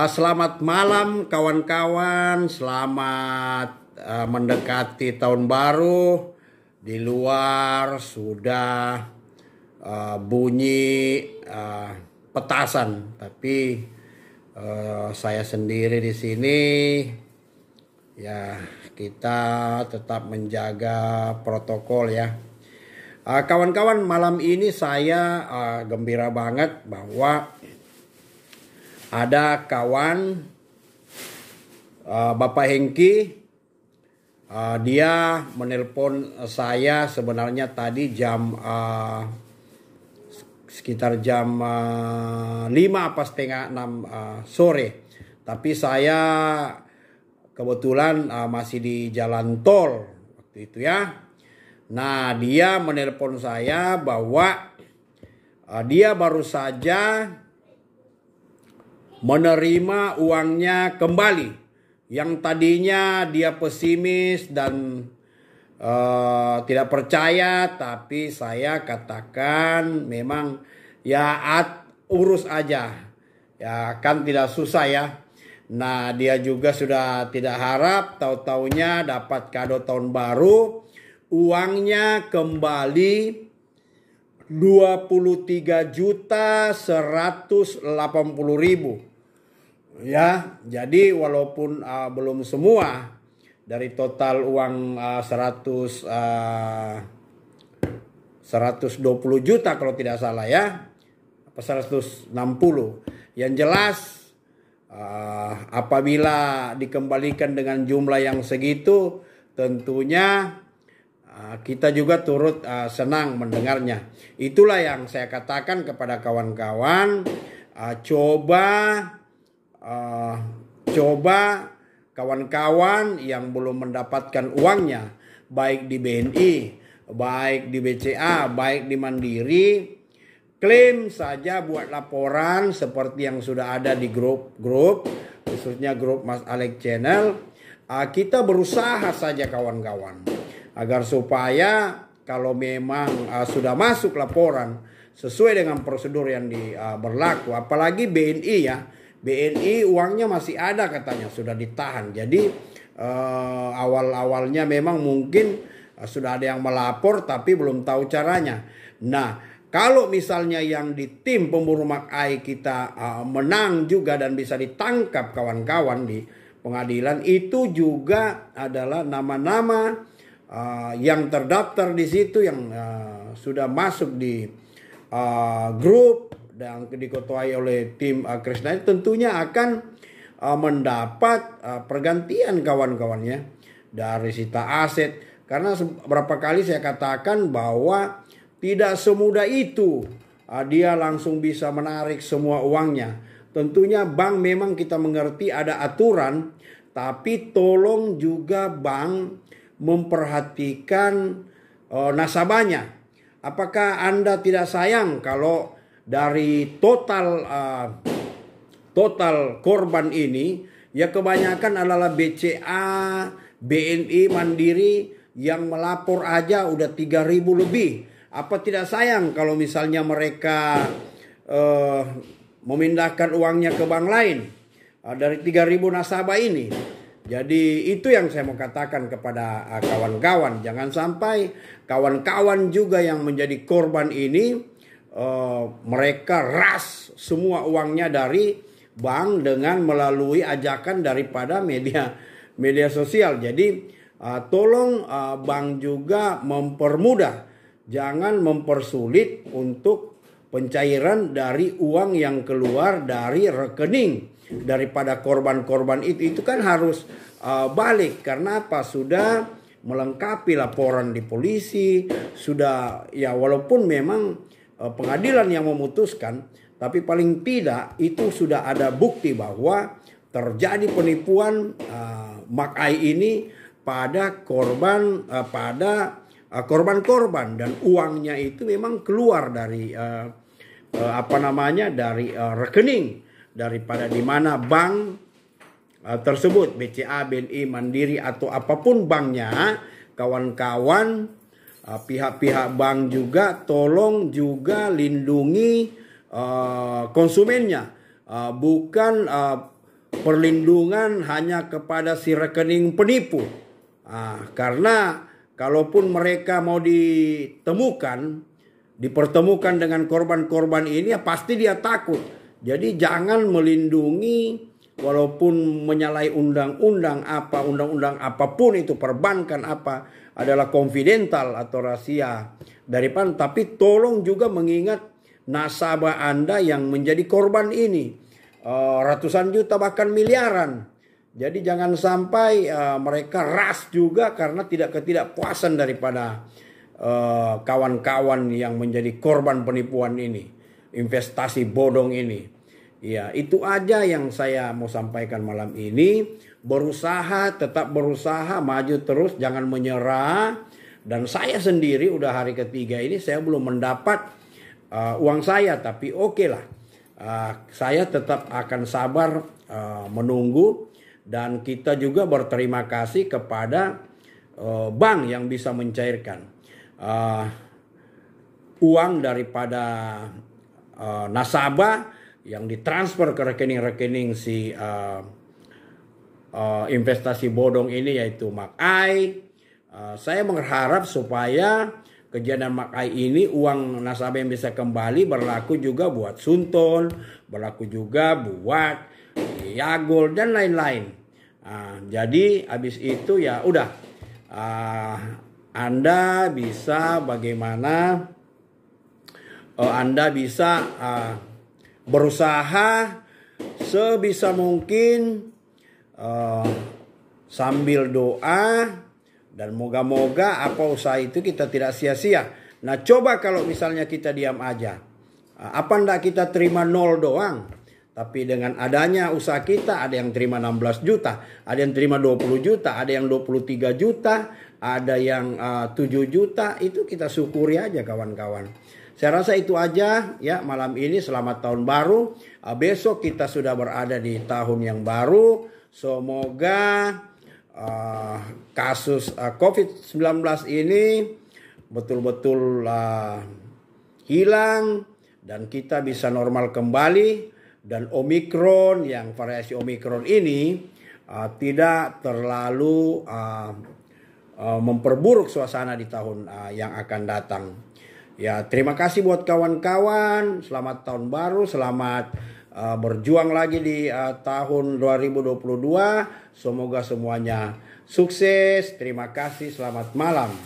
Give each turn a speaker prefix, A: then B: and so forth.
A: Eh, selamat malam kawan-kawan, selamat uh, mendekati tahun baru. Di luar sudah uh, bunyi uh, petasan, tapi uh, saya sendiri di sini ya kita tetap menjaga protokol ya. Kawan-kawan uh, malam ini saya uh, gembira banget bahwa ada kawan uh, Bapak Hengki uh, dia menelpon saya sebenarnya tadi jam uh, sekitar jam uh, 5 apa setengah 6 uh, sore tapi saya kebetulan uh, masih di jalan tol waktu itu ya Nah, dia menelpon saya bahwa uh, dia baru saja menerima uangnya kembali yang tadinya dia pesimis dan uh, tidak percaya tapi saya katakan memang ya at, urus aja ya kan tidak susah ya nah dia juga sudah tidak harap tahu-taunya dapat kado tahun baru uangnya kembali 23 juta 180 ribu ya jadi walaupun uh, belum semua dari total uang uh, 100 uh, 120 juta kalau tidak salah ya apa 160 yang jelas uh, apabila dikembalikan dengan jumlah yang segitu tentunya uh, kita juga turut uh, senang mendengarnya itulah yang saya katakan kepada kawan-kawan uh, coba uh, coba kawan-kawan yang belum mendapatkan uangnya baik di BNI, baik di BCA, baik di Mandiri klaim saja buat laporan seperti yang sudah ada di grup-grup khususnya grup Mas Alex Channel uh, kita berusaha saja kawan-kawan agar supaya kalau memang uh, sudah masuk laporan sesuai dengan prosedur yang di, uh, berlaku apalagi BNI ya BNI uangnya masih ada katanya sudah ditahan. Jadi uh, awal-awalnya memang mungkin uh, sudah ada yang melapor tapi belum tahu caranya. Nah, kalau misalnya yang di tim pemburu makai kita uh, menang juga dan bisa ditangkap kawan-kawan di pengadilan itu juga adalah nama-nama uh, yang terdaftar di situ yang uh, sudah masuk di uh, grup dan diketuai oleh tim uh, Krishna tentunya akan uh, mendapat uh, pergantian kawan-kawannya dari sita aset karena beberapa kali saya katakan bahwa tidak semudah itu uh, dia langsung bisa menarik semua uangnya tentunya bank memang kita mengerti ada aturan tapi tolong juga bank memperhatikan nasabahnya apakah Anda tidak sayang kalau dari total uh, total korban ini ya kebanyakan adalah BCA, BNI Mandiri yang melapor aja udah 3000 lebih. Apa tidak sayang kalau misalnya mereka uh, memindahkan uangnya ke bank lain uh, dari 3000 nasabah ini? Jadi itu yang saya mau katakan kepada uh, kawan-kawan. Jangan sampai kawan-kawan juga yang menjadi korban ini Eh, mereka ras semua uangnya dari bank dengan melalui ajakan daripada media media sosial. Jadi uh, tolong uh, bank juga mempermudah, jangan mempersulit untuk pencairan dari uang yang keluar dari rekening daripada korban-korban itu itu kan harus uh, balik karena apa sudah melengkapi laporan di polisi sudah ya walaupun memang Eh, pengadilan yang memutuskan, tapi paling tidak itu sudah ada bukti bahwa terjadi penipuan uh, eh, makai ini pada korban uh, pada korban-korban uh, dan uangnya itu memang keluar dari uh, uh, apa namanya dari uh, rekening daripada di mana bank uh, tersebut BCA, BNI, Mandiri atau apapun banknya kawan-kawan Ah, pihak-pihak bank juga tolong juga lindungi uh, konsumennya uh, bukan uh, perlindungan hanya kepada si rekening penipu uh, karena kalaupun mereka mau ditemukan dipertemukan dengan korban-korban ini ya pasti dia takut jadi jangan melindungi walaupun menyalahi undang-undang apa undang-undang apapun itu perbankan apa adalah konfidental atau rahasia dari pan tapi tolong juga mengingat nasabah Anda yang menjadi korban ini uh, ratusan juta bahkan miliaran. Jadi jangan sampai uh, mereka ras juga karena tidak ketidakpuasan daripada eh, kawan-kawan uh, kawan -kawan yang menjadi korban penipuan ini, investasi bodong ini. Ya, itu aja yang saya mau sampaikan malam ini. Berusaha, tetap berusaha, maju terus, jangan menyerah. Dan saya sendiri udah hari ketiga ini saya belum mendapat uh, uang saya, tapi oke okay lah. Uh, saya tetap akan sabar uh, menunggu dan kita juga berterima kasih kepada uh, bank yang bisa mencairkan uh, uang daripada uh, nasabah yang ditransfer ke rekening-rekening si uh, uh, investasi bodong ini yaitu Makai. Uh, saya mengharap supaya kejadian Makai ini uang nasabah yang bisa kembali berlaku juga buat Sunton, berlaku juga buat Yagol dan lain-lain. Uh, jadi habis itu ya udah uh, Anda bisa bagaimana uh, Anda bisa uh, berusaha sebisa mungkin uh, sambil doa dan moga-moga apa usaha itu kita tidak sia-sia. Nah coba kalau misalnya kita diam aja. Eh, apa ndak kita terima nol doang? Tapi dengan adanya usaha kita ada yang terima 16 juta, ada yang terima 20 juta, ada yang 23 juta, ada yang eh, uh, 7 juta, itu kita syukuri aja kawan-kawan. Saya rasa itu aja ya malam ini selamat tahun baru. Ah, besok kita sudah berada di tahun yang baru. Semoga uh, kasus uh, ah, COVID-19 ini betul-betul uh, hilang dan kita bisa normal kembali dan Omikron yang variasi Omikron ini uh, tidak terlalu uh, uh, memperburuk suasana di tahun uh, yang akan datang. Ya, terima kasih buat kawan-kawan. Selamat tahun baru, selamat uh, berjuang lagi di uh, tahun 2022. Semoga semuanya sukses. Terima kasih, selamat malam.